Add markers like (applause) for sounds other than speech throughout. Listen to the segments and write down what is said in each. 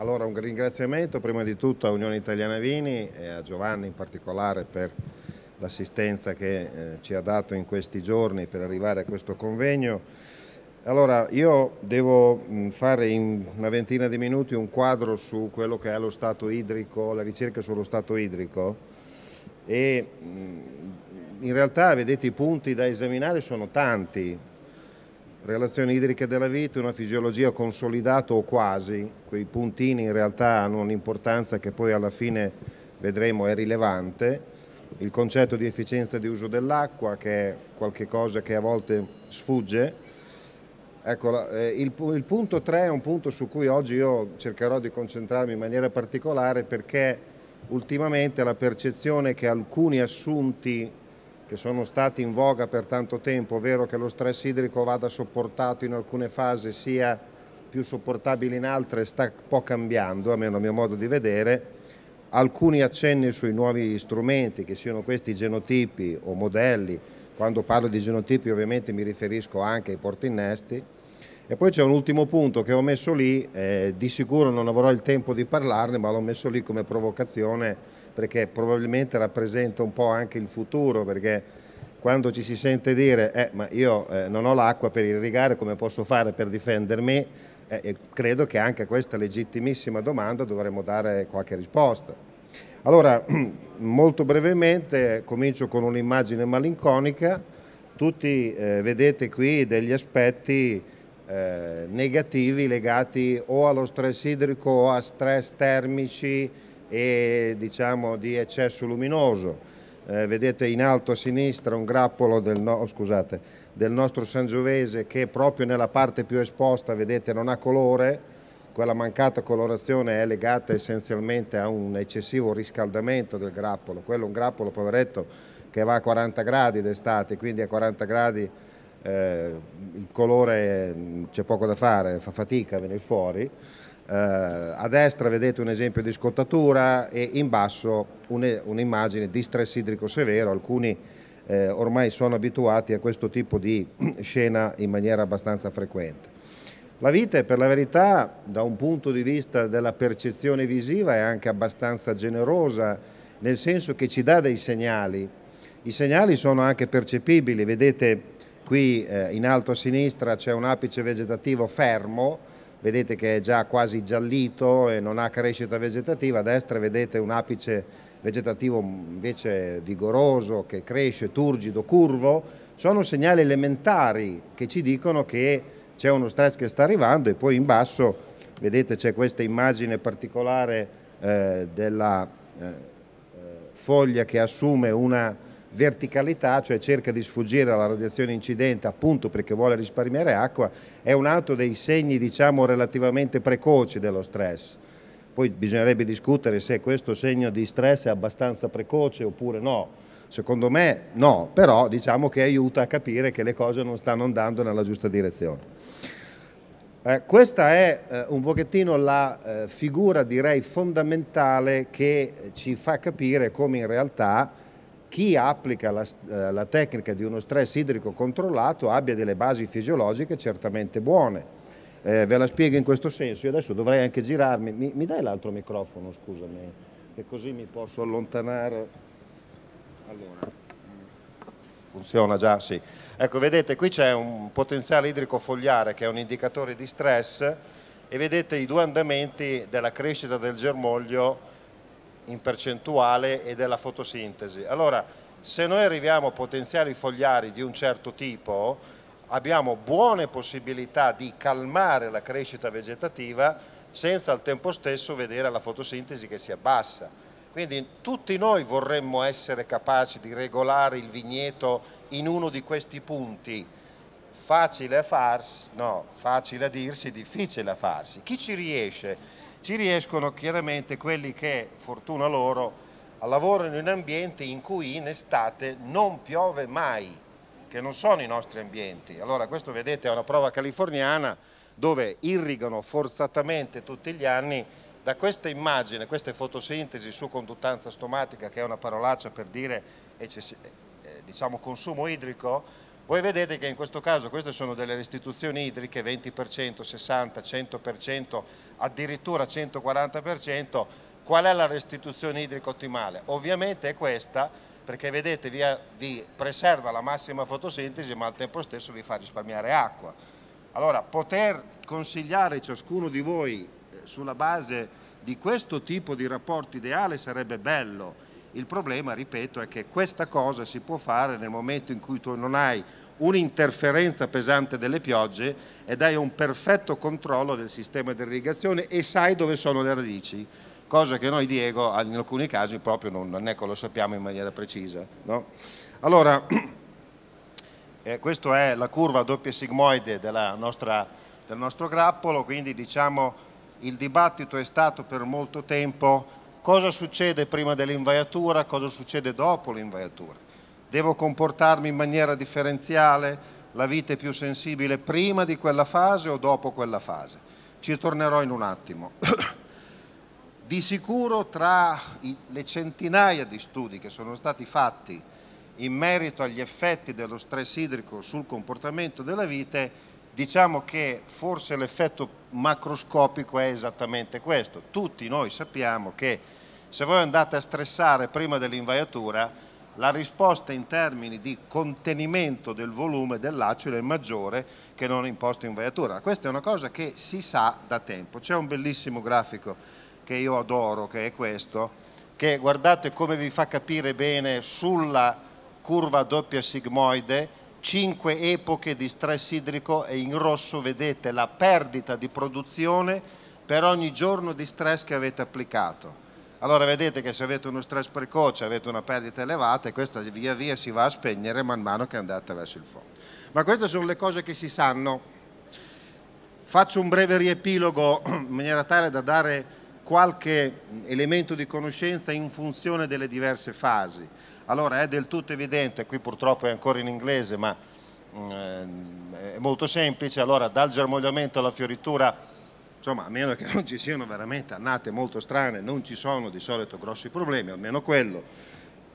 Allora un ringraziamento prima di tutto a Unione Italiana Vini e a Giovanni in particolare per l'assistenza che eh, ci ha dato in questi giorni per arrivare a questo convegno. Allora, io devo mm, fare in una ventina di minuti un quadro su quello che è lo stato idrico, la ricerca sullo stato idrico e mm, in realtà vedete i punti da esaminare sono tanti, relazioni idriche della vita, una fisiologia consolidata o quasi, quei puntini in realtà hanno un'importanza che poi alla fine vedremo è rilevante, il concetto di efficienza di uso dell'acqua che è qualcosa che a volte sfugge. Ecco, eh, il, il punto 3 è un punto su cui oggi io cercherò di concentrarmi in maniera particolare perché ultimamente la percezione che alcuni assunti che sono stati in voga per tanto tempo, ovvero che lo stress idrico vada sopportato in alcune fasi, sia più sopportabile in altre, sta un po' cambiando, almeno a mio modo di vedere. Alcuni accenni sui nuovi strumenti, che siano questi genotipi o modelli, quando parlo di genotipi ovviamente mi riferisco anche ai portinnesti. e poi c'è un ultimo punto che ho messo lì, eh, di sicuro non avrò il tempo di parlarne, ma l'ho messo lì come provocazione perché probabilmente rappresenta un po' anche il futuro, perché quando ci si sente dire eh, ma io eh, non ho l'acqua per irrigare, come posso fare per difendermi? Eh, credo che anche a questa legittimissima domanda dovremmo dare qualche risposta. Allora, (clears throat) molto brevemente, comincio con un'immagine malinconica. Tutti eh, vedete qui degli aspetti eh, negativi legati o allo stress idrico o a stress termici, e diciamo, di eccesso luminoso. Eh, vedete in alto a sinistra un grappolo del, no, oh, scusate, del nostro Sangiovese che proprio nella parte più esposta vedete, non ha colore, quella mancata colorazione è legata essenzialmente a un eccessivo riscaldamento del grappolo, quello è un grappolo poveretto che va a 40 gradi d'estate, quindi a 40 gradi eh, il colore mm, c'è poco da fare, fa fatica a venire fuori. Eh, a destra vedete un esempio di scottatura e in basso un'immagine di stress idrico severo, alcuni eh, ormai sono abituati a questo tipo di (clears throat) scena in maniera abbastanza frequente. La vite per la verità da un punto di vista della percezione visiva è anche abbastanza generosa, nel senso che ci dà dei segnali. I segnali sono anche percepibili, vedete qui eh, in alto a sinistra c'è un apice vegetativo fermo, vedete che è già quasi giallito e non ha crescita vegetativa, a destra vedete un apice vegetativo invece vigoroso che cresce, turgido, curvo, sono segnali elementari che ci dicono che c'è uno stress che sta arrivando e poi in basso vedete c'è questa immagine particolare eh, della eh, eh foglia che assume una verticalità, cioè cerca di sfuggire alla radiazione incidente appunto perché vuole risparmiare acqua, è un altro dei segni diciamo relativamente precoci dello stress. Poi bisognerebbe discutere se questo segno di stress è abbastanza precoce oppure no. Secondo me no, però diciamo che aiuta a capire che le cose non stanno andando nella giusta direzione. Eh, questa è eh, un pochettino la eh, figura direi fondamentale che ci fa capire come in realtà chi applica la, eh, la, tecnica di uno stress idrico controllato abbia delle basi fisiologiche certamente buone. Eh, ve la spiego in questo senso, io adesso dovrei anche girarmi, mi, mi dai l'altro microfono scusami, che così mi posso allontanare. Allora, funziona già, sì. Ecco, vedete, qui c'è un potenziale idrico fogliare che è un indicatore di stress e vedete i due andamenti della crescita del germoglio in percentuale e della fotosintesi. Allora, se noi arriviamo a potenziali fogliari di un certo tipo, abbiamo buone possibilità di calmare la crescita vegetativa senza al tempo stesso vedere la fotosintesi che si abbassa. Quindi tutti noi vorremmo essere capaci di regolare il vigneto in uno di questi punti. Facile a farsi, no, facile a dirsi, difficile a farsi. Chi ci riesce? Ci riescono chiaramente quelli che, fortuna loro, lavorano in ambienti in cui in estate non piove mai, che non sono i nostri ambienti. Allora questo vedete è una prova californiana dove irrigano forzatamente tutti gli anni da questa immagine, questa è fotosintesi su conduttanza stomatica che è una parolaccia per dire diciamo, consumo idrico, voi vedete che in questo caso queste sono delle restituzioni idriche 20%, 60%, 100%, addirittura 140%. Qual è la restituzione idrica ottimale? Ovviamente è questa perché vedete vi, vi preserva la massima fotosintesi ma al tempo stesso vi fa risparmiare acqua. Allora poter consigliare ciascuno di voi eh, sulla base di questo tipo di rapporto ideale sarebbe bello, il problema, ripeto, è che questa cosa si può fare nel momento in cui tu non hai un'interferenza pesante delle piogge ed hai un perfetto controllo del sistema di irrigazione e sai dove sono le radici, cosa che noi Diego in alcuni casi proprio non, non ecco, lo sappiamo in maniera precisa. No? Allora, (clears throat) eh, questa è la curva doppia sigmoide nostra, del nostro grappolo, quindi diciamo il dibattito è stato per molto tempo cosa succede prima dell'invaiatura, cosa succede dopo l'invaiatura. Devo comportarmi in maniera differenziale, la vita è più sensibile prima di quella fase o dopo quella fase. Ci tornerò in un attimo. (coughs) di sicuro tra le centinaia di studi che sono stati fatti in merito agli effetti dello stress idrico sul comportamento della vite, diciamo che forse l'effetto macroscopico è esattamente questo. Tutti noi sappiamo che se voi andate a stressare prima dell'invaiatura, la risposta in termini di contenimento del volume dell'acido è maggiore che non in posto invaiatura. Questa è una cosa che si sa da tempo. C'è un bellissimo grafico che io adoro, che è questo, che guardate come vi fa capire bene sulla curva doppia sigmoide cinque epoche di stress idrico e in rosso vedete la perdita di produzione per ogni giorno di stress che avete applicato. Allora vedete che se avete uno stress precoce avete una perdita elevata e questa via via si va a spegnere man mano che andate verso il fondo. Ma queste sono le cose che si sanno. Faccio un breve riepilogo in maniera tale da dare qualche elemento di conoscenza in funzione delle diverse fasi. Allora è del tutto evidente, qui purtroppo è ancora in inglese, ma mh, mm, eh, è molto semplice, allora dal germogliamento alla fioritura, insomma a meno che non ci siano veramente annate molto strane, non ci sono di solito grossi problemi, almeno quello.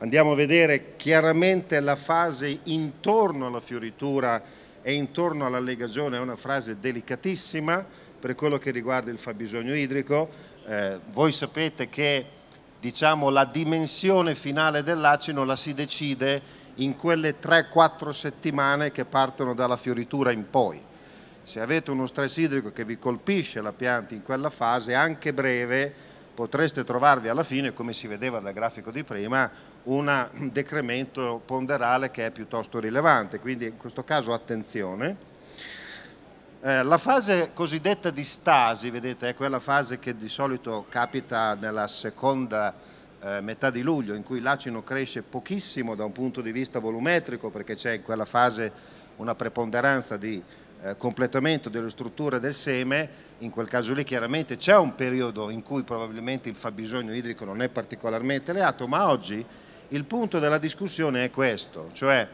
Andiamo a vedere chiaramente la fase intorno alla fioritura e intorno alla legazione, è una frase delicatissima per quello che riguarda il fabbisogno idrico. Eh, voi sapete che diciamo, la dimensione finale dell'acino la si decide in quelle 3-4 settimane che partono dalla fioritura in poi. Se avete uno stress idrico che vi colpisce la pianta in quella fase, anche breve, potreste trovarvi alla fine, come si vedeva dal grafico di prima, un decremento ponderale che è piuttosto rilevante. Quindi in questo caso attenzione. Eh, la fase cosiddetta di stasi, vedete, è quella fase che di solito capita nella seconda eh, metà di luglio, in cui l'acino cresce pochissimo da un punto di vista volumetrico, perché c'è in quella fase una preponderanza di eh, completamento delle strutture del seme, in quel caso lì chiaramente c'è un periodo in cui probabilmente il fabbisogno idrico non è particolarmente elevato, ma oggi il punto della discussione è questo, cioè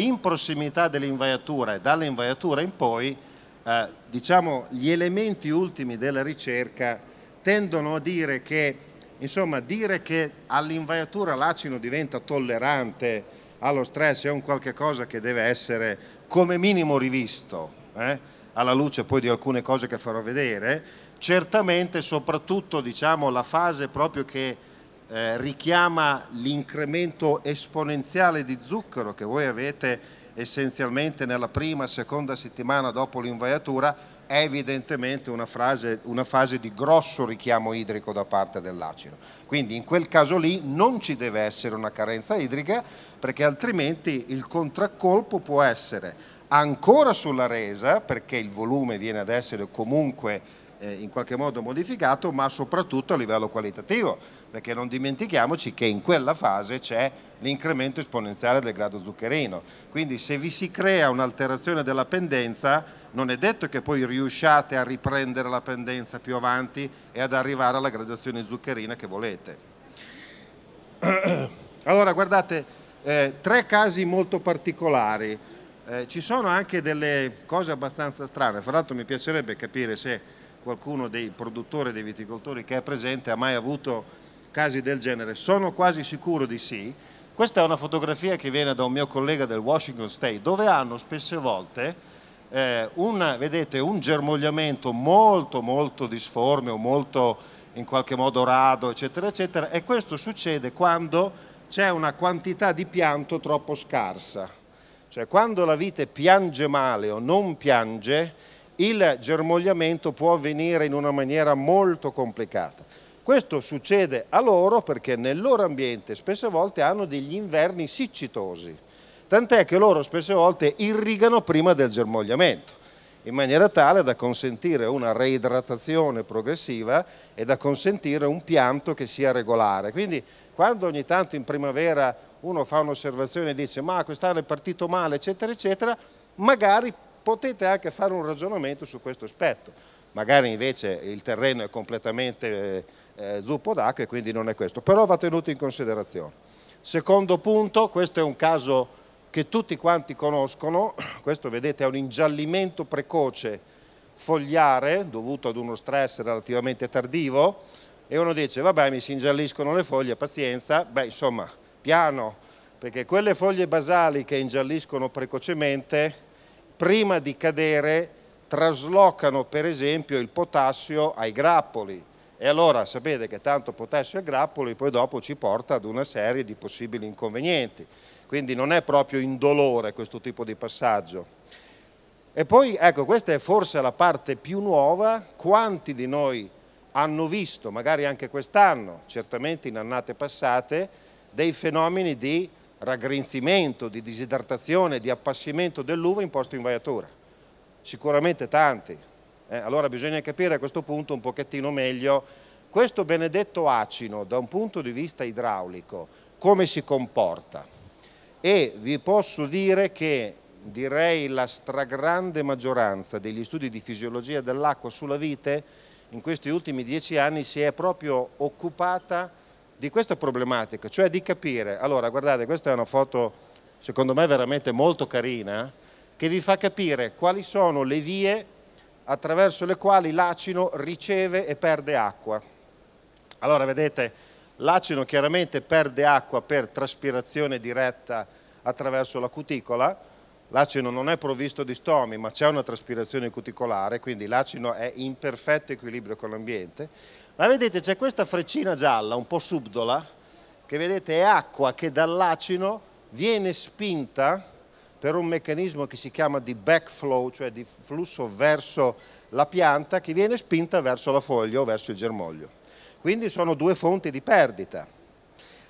in prossimità dell'invaiatura e dall'invaiatura in poi, eh, diciamo, gli elementi ultimi della ricerca tendono a dire che, insomma, dire che all'invaiatura l'acino diventa tollerante allo stress è un qualche cosa che deve essere come minimo rivisto, eh, alla luce poi di alcune cose che farò vedere, certamente soprattutto diciamo, la fase proprio che eh, richiama l'incremento esponenziale di zucchero che voi avete essenzialmente nella prima, seconda settimana dopo l'invaiatura, è evidentemente una, frase, una, fase di grosso richiamo idrico da parte dell'acino. Quindi in quel caso lì non ci deve essere una carenza idrica perché altrimenti il contraccolpo può essere ancora sulla resa perché il volume viene ad essere comunque eh, in qualche modo modificato ma soprattutto a livello qualitativo perché non dimentichiamoci che in quella fase c'è l'incremento esponenziale del grado zuccherino. Quindi se vi si crea un'alterazione della pendenza, non è detto che poi riusciate a riprendere la pendenza più avanti e ad arrivare alla gradazione zuccherina che volete. (clears throat) Allora, guardate, eh, tre casi molto particolari. Eh, ci sono anche delle cose abbastanza strane, fra l'altro mi piacerebbe capire se qualcuno dei produttori, dei viticoltori che è presente ha mai avuto casi del genere? Sono quasi sicuro di sì. Questa è una fotografia che viene da un mio collega del Washington State, dove hanno spesse volte eh, un, vedete, un germogliamento molto, molto disforme o molto in qualche modo rado, eccetera, eccetera, e questo succede quando c'è una quantità di pianto troppo scarsa. Cioè quando la vite piange male o non piange, il germogliamento può avvenire in una maniera molto complicata. Questo succede a loro perché nel loro ambiente spesse volte hanno degli inverni siccitosi, tant'è che loro spesse volte irrigano prima del germogliamento in maniera tale da consentire una reidratazione progressiva e da consentire un pianto che sia regolare. Quindi quando ogni tanto in primavera uno fa un'osservazione e dice ma quest'anno è partito male eccetera eccetera, magari potete anche fare un ragionamento su questo aspetto. Magari invece il terreno è completamente eh, eh, zuppo d'acqua e quindi non è questo, però va tenuto in considerazione. Secondo punto, questo è un caso che tutti quanti conoscono, (clears throat) questo vedete è un ingiallimento precoce fogliare dovuto ad uno stress relativamente tardivo e uno dice vabbè mi si ingialliscono le foglie, pazienza, beh insomma piano perché quelle foglie basali che ingialliscono precocemente prima di cadere traslocano per esempio il potassio ai grappoli e allora sapete che tanto potassio e grappoli poi dopo ci porta ad una serie di possibili inconvenienti. Quindi non è proprio indolore questo tipo di passaggio. E poi, ecco, questa è forse la parte più nuova. Quanti di noi hanno visto, magari anche quest'anno, certamente in annate passate, dei fenomeni di raggrinzimento, di disidratazione, di appassimento dell'uva imposto in vaiatura? Sicuramente tanti, eh, allora bisogna capire a questo punto un pochettino meglio questo benedetto acino da un punto di vista idraulico come si comporta e vi posso dire che direi la stragrande maggioranza degli studi di fisiologia dell'acqua sulla vite in questi ultimi dieci anni si è proprio occupata di questa problematica, cioè di capire, allora guardate questa è una foto secondo me veramente molto carina, che vi fa capire quali sono le vie attraverso le quali l'acino riceve e perde acqua. Allora vedete, l'acino chiaramente perde acqua per traspirazione diretta attraverso la cuticola, l'acino non è provvisto di stomi ma c'è una traspirazione cuticolare, quindi l'acino è in perfetto equilibrio con l'ambiente, ma vedete c'è questa freccina gialla un po' subdola che vedete è acqua che dall'acino viene spinta per un meccanismo che si chiama di backflow, cioè di flusso verso la pianta che viene spinta verso la foglia o verso il germoglio. Quindi sono due fonti di perdita.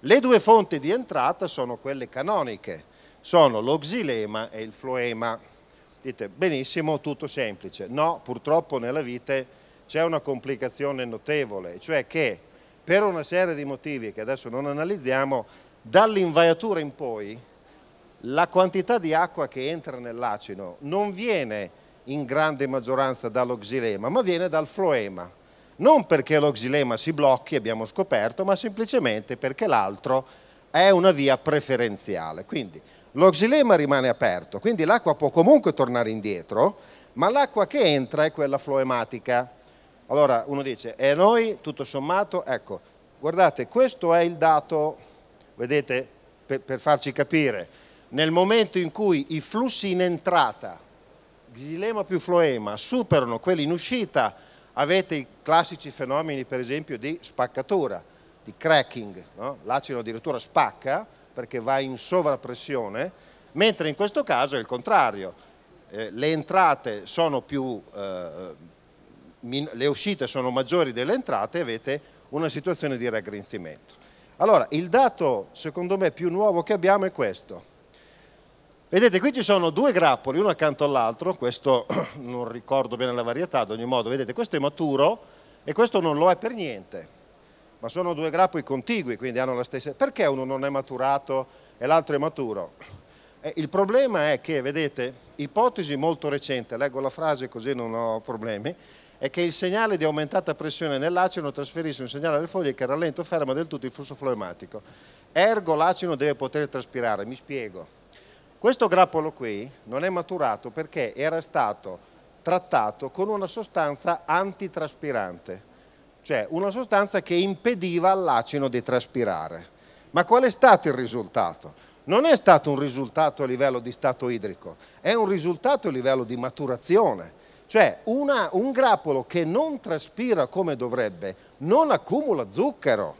Le due fonti di entrata sono quelle canoniche, sono lo xilema e il floema. Dite, benissimo, tutto semplice. No, purtroppo nella vite c'è una complicazione notevole, cioè che per una serie di motivi che adesso non analizziamo, dall'invaiatura in poi la quantità di acqua che entra nell'acino non viene in grande maggioranza dallo xilema, ma viene dal floema. Non perché lo xilema si blocchi, abbiamo scoperto, ma semplicemente perché l'altro è una via preferenziale. Quindi lo xilema rimane aperto, quindi l'acqua può comunque tornare indietro, ma l'acqua che entra è quella floematica. Allora uno dice, e noi tutto sommato, ecco, guardate, questo è il dato, vedete, per, per farci capire, nel momento in cui i flussi in entrata, xilema più floema, superano quelli in uscita, avete i classici fenomeni per esempio di spaccatura, di cracking, no? l'acido addirittura spacca perché va in sovrappressione, mentre in questo caso è il contrario, eh, le entrate sono più, eh, le uscite sono maggiori delle entrate e avete una situazione di raggrinzimento. Allora, il dato secondo me più nuovo che abbiamo è questo. Vedete, qui ci sono due grappoli, uno accanto all'altro, questo (clears throat) non ricordo bene la varietà, ad ogni modo, vedete, questo è maturo e questo non lo è per niente, ma sono due grappoli contigui, quindi hanno la stessa... Perché uno non è maturato e l'altro è maturo? Eh, il problema è che, vedete, ipotesi molto recente, leggo la frase così non ho problemi, è che il segnale di aumentata pressione nell'acino trasferisce un segnale alle foglie che rallenta o ferma del tutto il flusso fleumatico. Ergo l'acino deve poter traspirare, mi spiego questo grappolo qui non è maturato perché era stato trattato con una sostanza antitraspirante, cioè una sostanza che impediva all'acino di traspirare. Ma qual è stato il risultato? Non è stato un risultato a livello di stato idrico, è un risultato a livello di maturazione. Cioè una, un grappolo che non traspira come dovrebbe non accumula zucchero.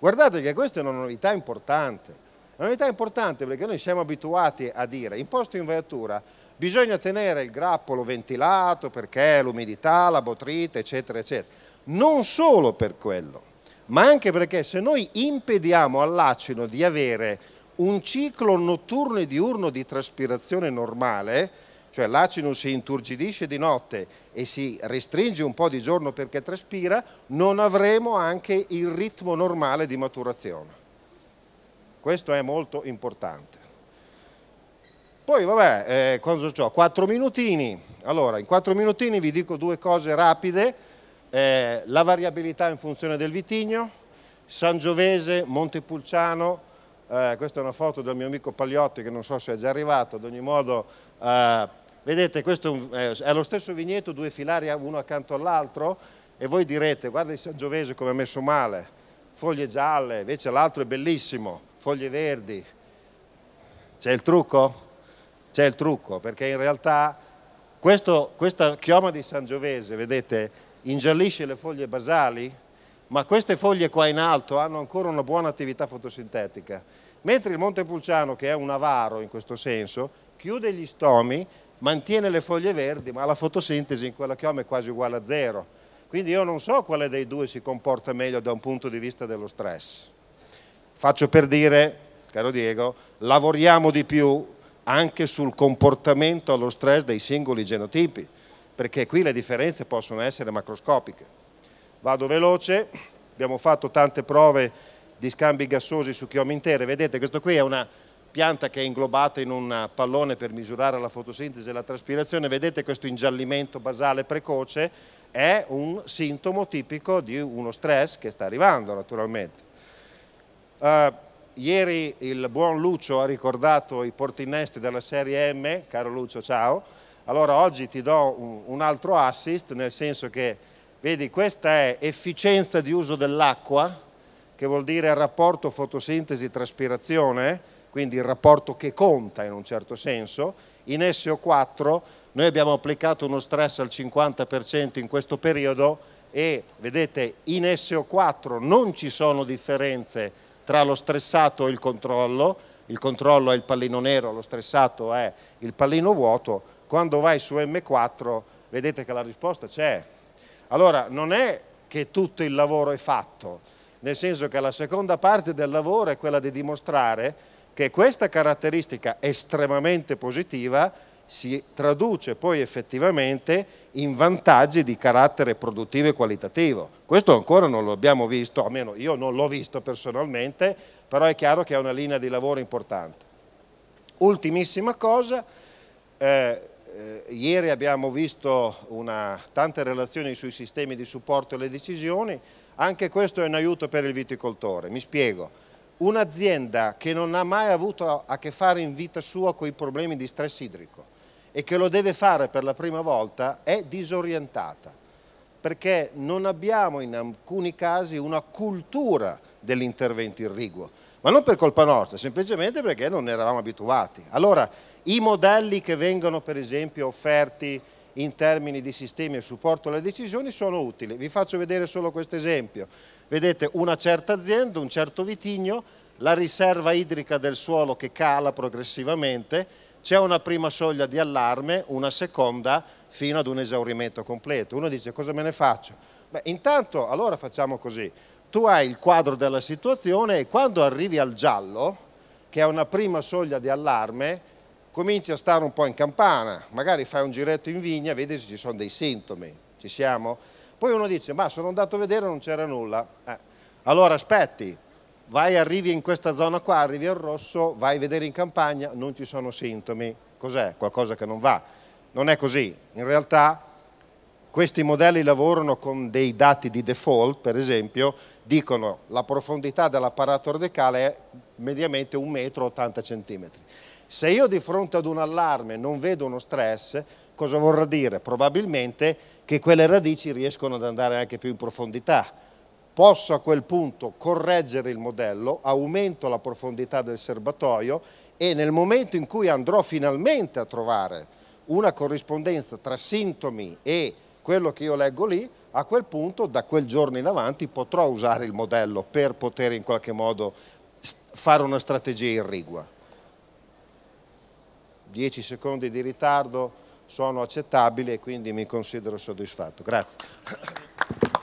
Guardate che questa è una novità importante. La novità È importante perché noi siamo abituati a dire in posto in veiatura bisogna tenere il grappolo ventilato perché l'umidità, la botrite, eccetera, eccetera. Non solo per quello, ma anche perché se noi impediamo all'acino di avere un ciclo notturno e diurno di traspirazione normale, cioè l'acino si inturgidisce di notte e si restringe un po' di giorno perché traspira, non avremo anche il ritmo normale di maturazione. Questo è molto importante. Poi vabbè, eh, cosa ho? Quattro minutini. Allora, in quattro minutini vi dico due cose rapide. Eh, la variabilità in funzione del vitigno, Sangiovese, Montepulciano, eh, questa è una foto del mio amico Pagliotti che non so se è già arrivato, ad ogni modo eh, vedete questo è, eh, lo stesso vigneto, due filari eh, uno accanto all'altro e voi direte guarda il Sangiovese come ha messo male, foglie gialle, invece l'altro è bellissimo foglie verdi. C'è il trucco? C'è il trucco, perché in realtà questo, questa chioma di Sangiovese, vedete, ingiallisce le foglie basali, ma queste foglie qua in alto hanno ancora una buona attività fotosintetica. Mentre il Monte Pulciano, che è un avaro in questo senso, chiude gli stomi, mantiene le foglie verdi, ma la fotosintesi in quella chioma è quasi uguale a zero. Quindi io non so quale dei due si comporta meglio da un punto di vista dello stress. Faccio per dire, caro Diego, lavoriamo di più anche sul comportamento allo stress dei singoli genotipi, perché qui le differenze possono essere macroscopiche. Vado veloce, abbiamo fatto tante prove di scambi gassosi su chiome intere, vedete questo qui è una pianta che è inglobata in un pallone per misurare la fotosintesi e la traspirazione, vedete questo ingiallimento basale precoce, è un sintomo tipico di uno stress che sta arrivando naturalmente. Eh, ieri il buon Lucio ha ricordato i portinesti della Serie M, caro Lucio ciao, allora oggi ti do un, un altro assist nel senso che vedi questa è efficienza di uso dell'acqua che vuol dire rapporto fotosintesi-traspirazione, quindi il rapporto che conta in un certo senso, in SO4 noi abbiamo applicato uno stress al 50% in questo periodo e vedete in SO4 non ci sono differenze tra lo stressato e il controllo, il controllo è il pallino nero, lo stressato è il pallino vuoto, quando vai su M4 vedete che la risposta c'è. Allora non è che tutto il lavoro è fatto, nel senso che la seconda parte del lavoro è quella di dimostrare che questa caratteristica estremamente positiva si traduce poi effettivamente in vantaggi di carattere produttivo e qualitativo. Questo ancora non lo abbiamo visto, almeno io non l'ho visto personalmente, però è chiaro che è una linea di lavoro importante. Ultimissima cosa, eh, eh, ieri abbiamo visto una, tante relazioni sui sistemi di supporto alle decisioni, anche questo è un aiuto per il viticoltore, mi spiego un'azienda che non ha mai avuto a che fare in vita sua con i problemi di stress idrico e che lo deve fare per la prima volta è disorientata perché non abbiamo in alcuni casi una cultura dell'intervento irriguo, ma non per colpa nostra, semplicemente perché non eravamo abituati. Allora, i modelli che vengono per esempio offerti in termini di sistemi e supporto alle decisioni sono utili. Vi faccio vedere solo questo esempio. Vedete una certa azienda, un certo vitigno, la riserva idrica del suolo che cala progressivamente, c'è una prima soglia di allarme, una seconda fino ad un esaurimento completo. Uno dice cosa me ne faccio? Beh, intanto allora facciamo così. Tu hai il quadro della situazione e quando arrivi al giallo, che è una prima soglia di allarme, cominci a stare un po' in campana, magari fai un giretto in vigna, vedi se ci sono dei sintomi, ci siamo? Poi uno dice, ma sono andato a vedere e non c'era nulla. Eh. Allora aspetti, vai, arrivi in questa zona qua, arrivi al rosso, vai a vedere in campagna, non ci sono sintomi. Cos'è? Qualcosa che non va. Non è così. In realtà questi modelli lavorano con dei dati di default, per esempio, dicono la profondità dell'apparato ordecale è mediamente metro 80 centimetri. Se io di fronte ad un allarme non vedo uno stress, cosa vorrà dire? Probabilmente che quelle radici riescono ad andare anche più in profondità. Posso a quel punto correggere il modello, aumento la profondità del serbatoio e nel momento in cui andrò finalmente a trovare una corrispondenza tra sintomi e quello che io leggo lì, a quel punto da quel giorno in avanti potrò usare il modello per poter in qualche modo fare una strategia irrigua. 10 secondi di ritardo sono accettabili e quindi mi considero soddisfatto. Grazie.